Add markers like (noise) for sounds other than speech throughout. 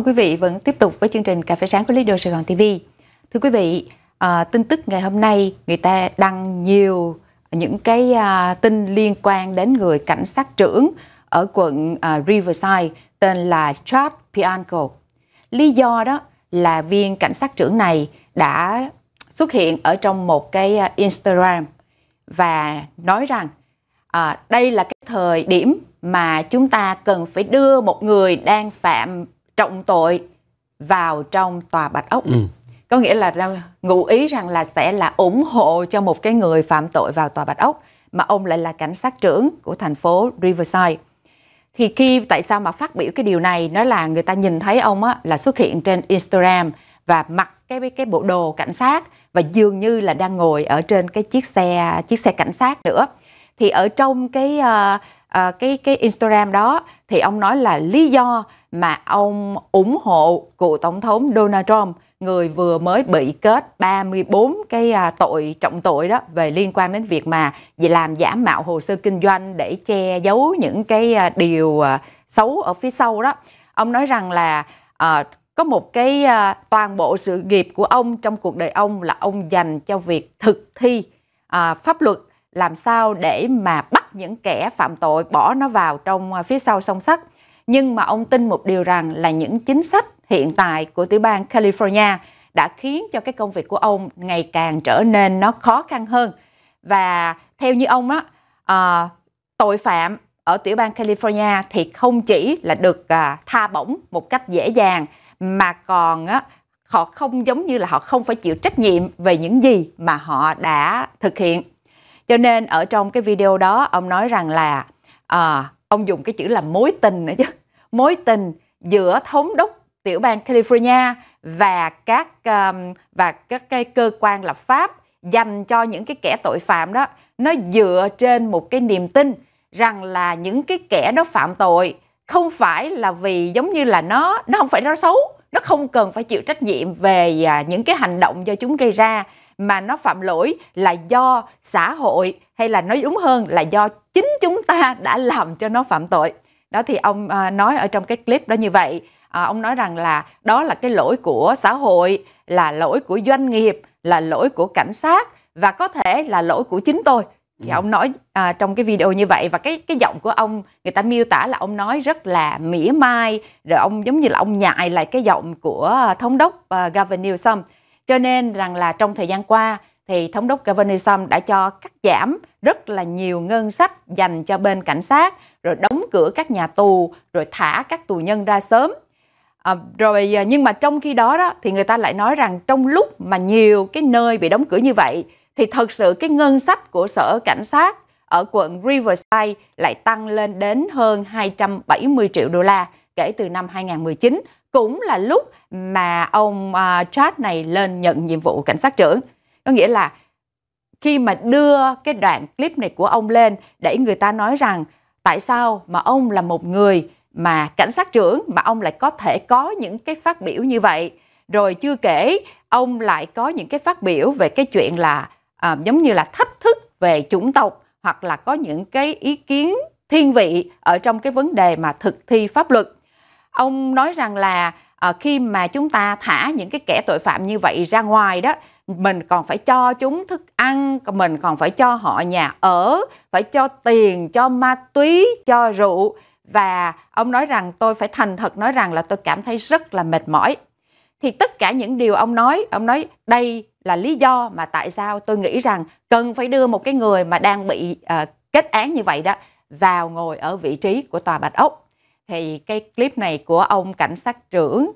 ơn quý vị vẫn tiếp tục với chương trình Cà phê sáng của Lido Sài Gòn TV. Thưa quý vị, à, tin tức ngày hôm nay người ta đăng nhiều những cái à, tin liên quan đến người cảnh sát trưởng ở quận à, Riverside tên là Chad Pianco. Lý do đó là viên cảnh sát trưởng này đã xuất hiện ở trong một cái à, Instagram và nói rằng à, đây là cái thời điểm mà chúng ta cần phải đưa một người đang phạm trọng tội vào trong tòa bạch ốc. Ừ. Có nghĩa là ngụ ý rằng là sẽ là ủng hộ cho một cái người phạm tội vào tòa bạch ốc mà ông lại là cảnh sát trưởng của thành phố Riverside. Thì khi tại sao mà phát biểu cái điều này nó là người ta nhìn thấy ông á, là xuất hiện trên Instagram và mặc cái cái bộ đồ cảnh sát và dường như là đang ngồi ở trên cái chiếc xe chiếc xe cảnh sát nữa. Thì ở trong cái uh, uh, cái cái Instagram đó thì ông nói là lý do mà ông ủng hộ cựu tổng thống Donald Trump người vừa mới bị kết 34 cái à, tội trọng tội đó về liên quan đến việc mà làm giả mạo hồ sơ kinh doanh để che giấu những cái à, điều à, xấu ở phía sau đó. Ông nói rằng là à, có một cái à, toàn bộ sự nghiệp của ông trong cuộc đời ông là ông dành cho việc thực thi à, pháp luật làm sao để mà bắt những kẻ phạm tội bỏ nó vào trong phía sau song sắt nhưng mà ông tin một điều rằng là những chính sách hiện tại của tiểu bang California đã khiến cho cái công việc của ông ngày càng trở nên nó khó khăn hơn và theo như ông đó à, ờ, tội phạm ở tiểu bang California thì không chỉ là được à, tha bổng một cách dễ dàng mà còn á, họ không giống như là họ không phải chịu trách nhiệm về những gì mà họ đã thực hiện cho nên ở trong cái video đó ông nói rằng là à, ông dùng cái chữ là mối tình nữa chứ mối tình giữa thống đốc tiểu bang California và các um, và các cái cơ quan lập pháp dành cho những cái kẻ tội phạm đó nó dựa trên một cái niềm tin rằng là những cái kẻ đó phạm tội không phải là vì giống như là nó nó không phải nó xấu nó không cần phải chịu trách nhiệm về à, những cái hành động do chúng gây ra mà nó phạm lỗi là do xã hội hay là nói đúng hơn là do chính chúng ta đã làm cho nó phạm tội đó thì ông à, nói ở trong cái clip đó như vậy à, ông nói rằng là đó là cái lỗi của xã hội là lỗi của doanh nghiệp là lỗi của cảnh sát và có thể là lỗi của chính tôi thì ừ. ông nói à, trong cái video như vậy và cái cái giọng của ông người ta miêu tả là ông nói rất là mỉa mai rồi ông giống như là ông nhại lại cái giọng của à, thống đốc uh, à, Gavin Newsom cho nên rằng là trong thời gian qua thì thống đốc Gavin Newsom đã cho cắt giảm rất là nhiều ngân sách dành cho bên cảnh sát, rồi đóng cửa các nhà tù, rồi thả các tù nhân ra sớm. À, rồi à, nhưng mà trong khi đó đó thì người ta lại nói rằng trong lúc mà nhiều cái nơi bị đóng cửa như vậy thì thật sự cái ngân sách của sở cảnh sát ở quận Riverside lại tăng lên đến hơn 270 triệu đô la kể từ năm 2019, cũng là lúc mà ông uh, Chad này lên nhận nhiệm vụ cảnh sát trưởng có nghĩa là khi mà đưa cái đoạn clip này của ông lên để người ta nói rằng tại sao mà ông là một người mà cảnh sát trưởng mà ông lại có thể có những cái phát biểu như vậy rồi chưa kể ông lại có những cái phát biểu về cái chuyện là à, giống như là thách thức về chủng tộc hoặc là có những cái ý kiến thiên vị ở trong cái vấn đề mà thực thi pháp luật ông nói rằng là à, khi mà chúng ta thả những cái kẻ tội phạm như vậy ra ngoài đó mình còn phải cho chúng thức ăn mình còn phải cho họ nhà ở phải cho tiền cho ma túy cho rượu và ông nói rằng tôi phải thành thật nói rằng là tôi cảm thấy rất là mệt mỏi thì tất cả những điều ông nói ông nói đây là lý do mà tại sao tôi nghĩ rằng cần phải đưa một cái người mà đang bị uh, kết án như vậy đó vào ngồi ở vị trí của tòa bạch ốc thì cái clip này của ông cảnh sát trưởng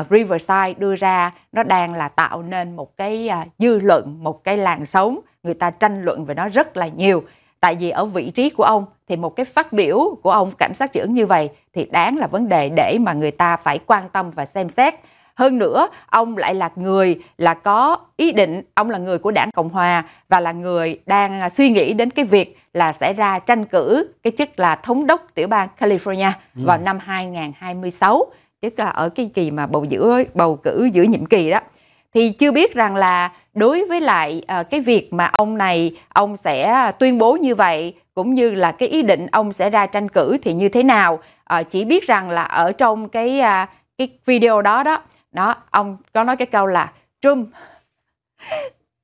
uh, Riverside đưa ra nó đang là tạo nên một cái uh, dư luận, một cái làn sóng người ta tranh luận về nó rất là nhiều. Tại vì ở vị trí của ông thì một cái phát biểu của ông cảnh sát trưởng như vậy thì đáng là vấn đề để mà người ta phải quan tâm và xem xét. Hơn nữa, ông lại là người là có ý định, ông là người của đảng Cộng Hòa và là người đang ờ, suy nghĩ đến cái việc là sẽ ra tranh cử cái chức là thống đốc tiểu bang California ừ. vào năm 2026 tức là ở cái kỳ mà bầu giữa bầu cử giữa nhiệm kỳ đó thì chưa biết rằng là đối với lại ờ, cái việc mà ông này ông sẽ tuyên bố như vậy cũng như là cái ý định ông sẽ ra tranh cử thì như thế nào à, chỉ biết rằng là ở trong cái ờ, cái video đó đó đó ông có nói cái câu là Trump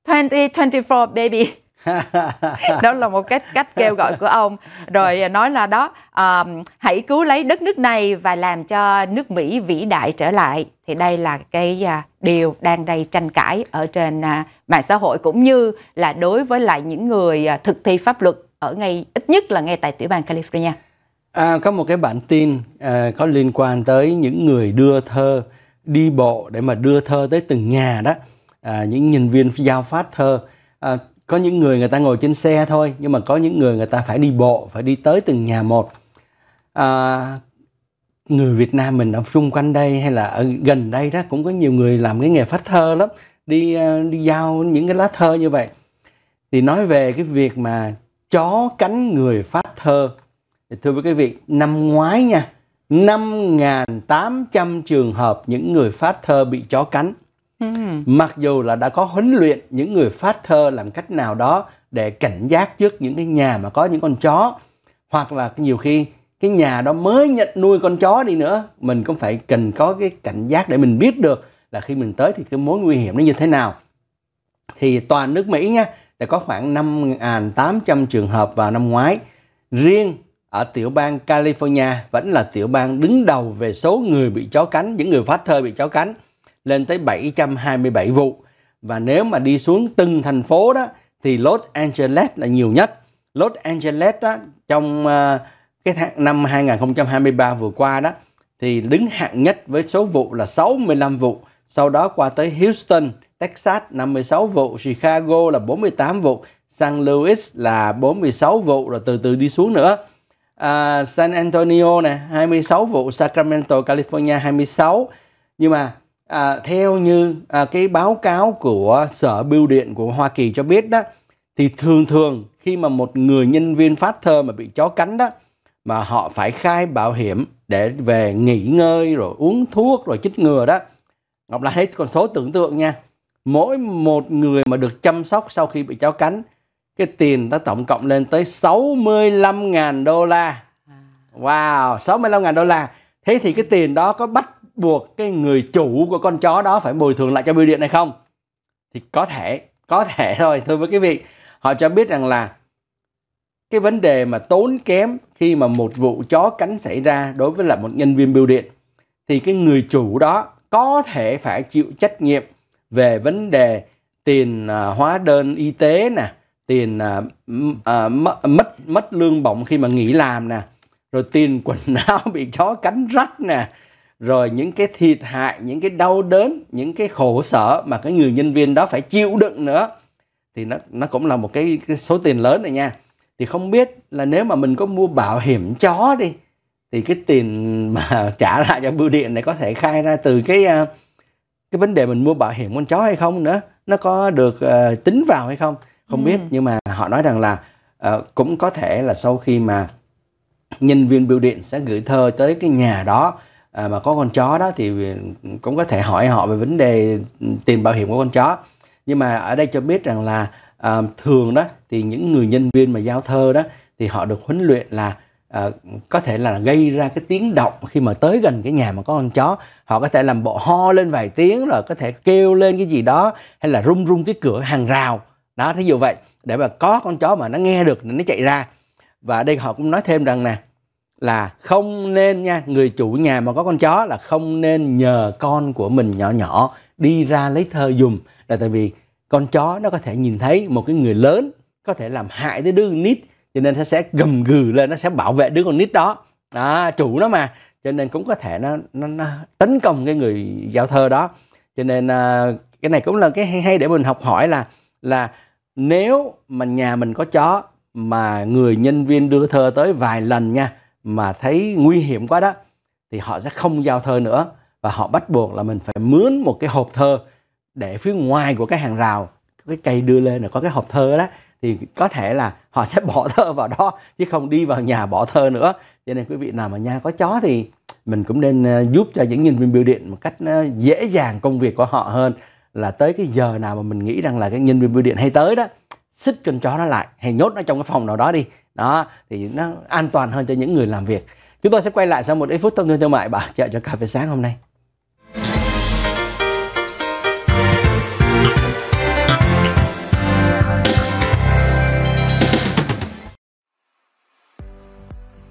2024 baby (laughs) đó là một cách cách kêu gọi của ông rồi nói là đó um, hãy cứu lấy đất nước này và làm cho nước Mỹ vĩ đại trở lại thì đây là cái uh, điều đang đầy tranh cãi ở trên uh, mạng xã hội cũng như là đối với lại những người uh, thực thi pháp luật ở ngay ít nhất là ngay tại tiểu bang California à, có một cái bản tin uh, có liên quan tới những người đưa thơ đi bộ để mà đưa thơ tới từng nhà đó à, những nhân viên giao phát thơ à, có những người người ta ngồi trên xe thôi nhưng mà có những người người ta phải đi bộ phải đi tới từng nhà một à, người Việt Nam mình ở xung quanh đây hay là ở gần đây đó cũng có nhiều người làm cái nghề phát thơ lắm đi ờ, đi giao những cái lá thơ như vậy thì nói về cái việc mà chó cánh người phát thơ thì thưa quý vị năm ngoái nha 5.800 trường hợp những người phát thơ bị chó cánh Mặc dù là đã có huấn luyện những người phát thơ làm cách nào đó để cảnh giác trước những cái nhà mà có những con chó hoặc là nhiều khi cái nhà đó mới nhận nuôi con chó đi nữa mình cũng phải cần có cái cảnh giác để mình biết được là khi mình tới thì cái mối nguy hiểm nó như thế nào thì toàn nước Mỹ nha đã có khoảng 5.800 trường hợp vào năm ngoái riêng ở tiểu bang California vẫn là tiểu bang đứng đầu về số người bị chó cắn những người phát thơ bị chó cắn lên tới 727 vụ. Và nếu mà đi xuống từng thành phố đó thì Los Angeles là nhiều nhất. Los Angeles đó, trong ờ, cái tháng năm 2023 vừa qua đó thì đứng hạng nhất với số vụ là 65 vụ, sau đó qua tới Houston, Texas 56 vụ, Chicago là 48 vụ, San Luis là 46 vụ rồi từ từ đi xuống nữa. À, San Antonio nè 26 vụ, Sacramento, California 26. Nhưng mà à, theo như à, cái báo cáo của Sở Bưu điện của Hoa Kỳ cho biết đó thì thường thường khi mà một người nhân viên phát thơ mà bị chó cắn đó mà họ phải khai bảo hiểm để về nghỉ ngơi rồi uống thuốc rồi chích ngừa đó Ngọc Lan thấy con số tưởng tượng nha mỗi một người mà được chăm sóc sau khi bị chó cắn cái tiền nó tổng cộng lên tới 65.000 đô la à. wow 65.000 đô la thế thì cái tiền đó có bắt buộc cái người chủ của con chó đó phải bồi thường lại cho bưu điện này không thì có thể có thể (laughs) thôi thưa với quý vị họ cho biết rằng là cái vấn đề mà tốn kém khi mà một vụ chó cắn xảy ra đối với là một nhân viên bưu điện thì cái người chủ đó có thể phải chịu trách nhiệm về vấn đề tiền uh, hóa đơn y tế nè tiền uh, uh, mất mất lương bổng khi mà nghỉ làm nè rồi tiền quần (laughs) áo bị chó cắn rách nè rồi những cái thiệt hại những cái đau đớn những cái khổ sở mà cái người nhân viên đó phải chịu đựng nữa thì nó nó cũng là một cái, cái số tiền lớn này nha thì không biết là nếu mà mình có mua bảo hiểm chó đi thì cái tiền mà (laughs) trả lại cho bưu điện này có thể khai ra từ cái à, cái vấn đề mình mua bảo hiểm con chó hay không nữa nó có được uh, tính vào hay không không ừ. biết nhưng mà họ nói rằng là uh, cũng có thể là sau khi mà nhân viên bưu điện sẽ gửi thơ tới cái nhà đó à, mà có con chó đó thì cũng có thể hỏi họ về vấn đề tiền bảo hiểm của con chó nhưng mà ở đây cho biết rằng là à, thường đó thì những người nhân viên mà giao thơ đó thì họ được huấn luyện là à, có thể là gây ra cái tiếng động khi mà tới gần cái nhà mà có con chó họ có thể làm bộ ho lên vài tiếng rồi có thể kêu lên cái gì đó hay là rung rung cái cửa hàng rào đó thí dụ vậy để mà có con chó mà nó nghe được nó chạy ra và ở đây họ cũng nói thêm rằng nè là không nên nha người chủ nhà mà có con chó là không nên nhờ con của mình nhỏ nhỏ đi ra lấy thơ dùm là tại vì con chó nó có thể nhìn thấy một cái người lớn có thể làm hại tới đứa nít cho nên nó sẽ gầm gừ lên nó sẽ bảo vệ đứa con nít đó à, chủ nó mà cho nên cũng có thể nó nó, nó tấn công cái người giao thơ đó cho nên à, cái này cũng là cái hay, hay để mình học hỏi là là nếu mà nhà mình có chó mà người nhân viên đưa thơ tới vài lần nha mà thấy nguy hiểm quá đó thì họ sẽ không giao thơ nữa và họ bắt buộc là mình phải mướn một cái hộp thơ để phía ngoài của cái hàng rào cái cây đưa lên là có cái hộp thơ đó thì có thể là họ sẽ bỏ thơ vào đó chứ không đi vào nhà bỏ thơ nữa cho nên quý vị nào mà nhà có chó thì mình cũng nên ờ, giúp cho những nhân viên bưu điện một cách ờ, dễ dàng công việc của họ hơn là tới cái giờ nào mà mình nghĩ rằng là cái nhân viên bưu điện hay tới đó xích con chó nó lại hay nhốt nó trong cái phòng nào đó đi đó thì nó an toàn hơn cho những người làm việc chúng tôi sẽ quay lại sau một ít phút thông tin thương mại bảo trợ cho cà phê sáng hôm nay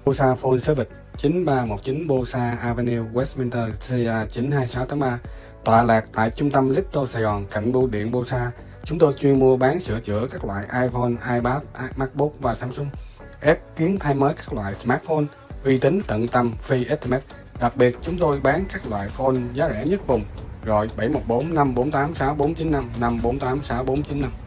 Bosa Full Service 9319 Bosa Avenue Westminster CA 92683 tọa lạc tại trung tâm Little Sài Gòn cạnh bưu điện Bosa. Chúng tôi chuyên mua bán sửa chữa các loại iPhone, iPad, MacBook và Samsung ép kiến thay mới các loại smartphone uy tín tận tâm phi estimate. Đặc biệt chúng tôi bán các loại phone giá rẻ nhất vùng gọi 714 548 6495 548 6495.